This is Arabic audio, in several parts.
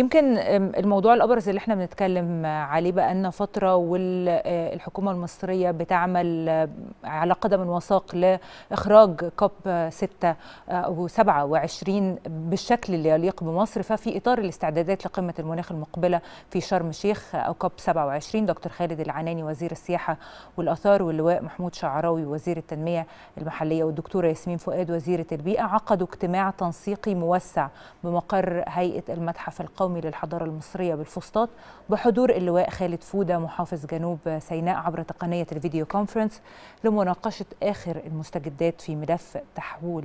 يمكن الموضوع الابرز اللي احنا بنتكلم عليه بقالنا فتره والحكومه آه، المصريه بتعمل آه، على قدم وساق لاخراج كوب 6 آه، او 27 بالشكل اللي يليق بمصر ففي اطار الاستعدادات لقمه المناخ المقبله في شرم الشيخ او كوب 27 دكتور خالد العناني وزير السياحه والاثار واللواء محمود شعراوي وزير التنميه المحليه والدكتوره ياسمين فؤاد وزيره البيئه عقدوا اجتماع تنسيقي موسع بمقر هيئه المتحف القومي القومي للحضارة المصرية بالفسطاط بحضور اللواء خالد فودة محافظ جنوب سيناء عبر تقنية الفيديو كونفرنس لمناقشة آخر المستجدات في ملف تحول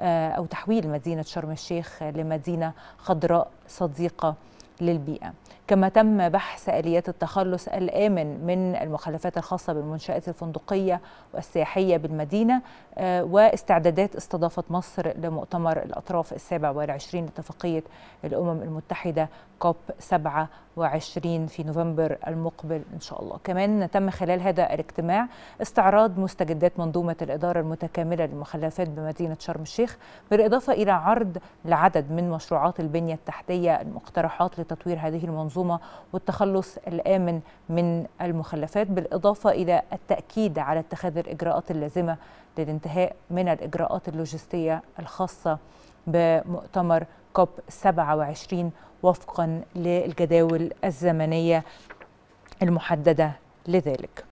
آه، أو تحويل مدينة شرم الشيخ لمدينة خضراء صديقة للبيئة كما تم بحث اليات التخلص الامن من المخلفات الخاصه بالمنشات الفندقيه والسياحيه بالمدينه آه، واستعدادات استضافه مصر لمؤتمر الاطراف السابع والعشرين لاتفاقيه الامم المتحده كوب 27 في نوفمبر المقبل ان شاء الله كمان تم خلال هذا الاجتماع استعراض مستجدات منظومه الاداره المتكامله للمخلفات بمدينه شرم الشيخ بالاضافه الى عرض لعدد من مشروعات البنيه التحتيه المقترحات لتطوير هذه المنظومه المنظومة والتخلص الآمن من المخلفات بالإضافة إلى التأكيد على اتخاذ الإجراءات اللازمة للانتهاء من الإجراءات اللوجستية الخاصة بمؤتمر كوب 27 وفقا للجداول الزمنية المحددة لذلك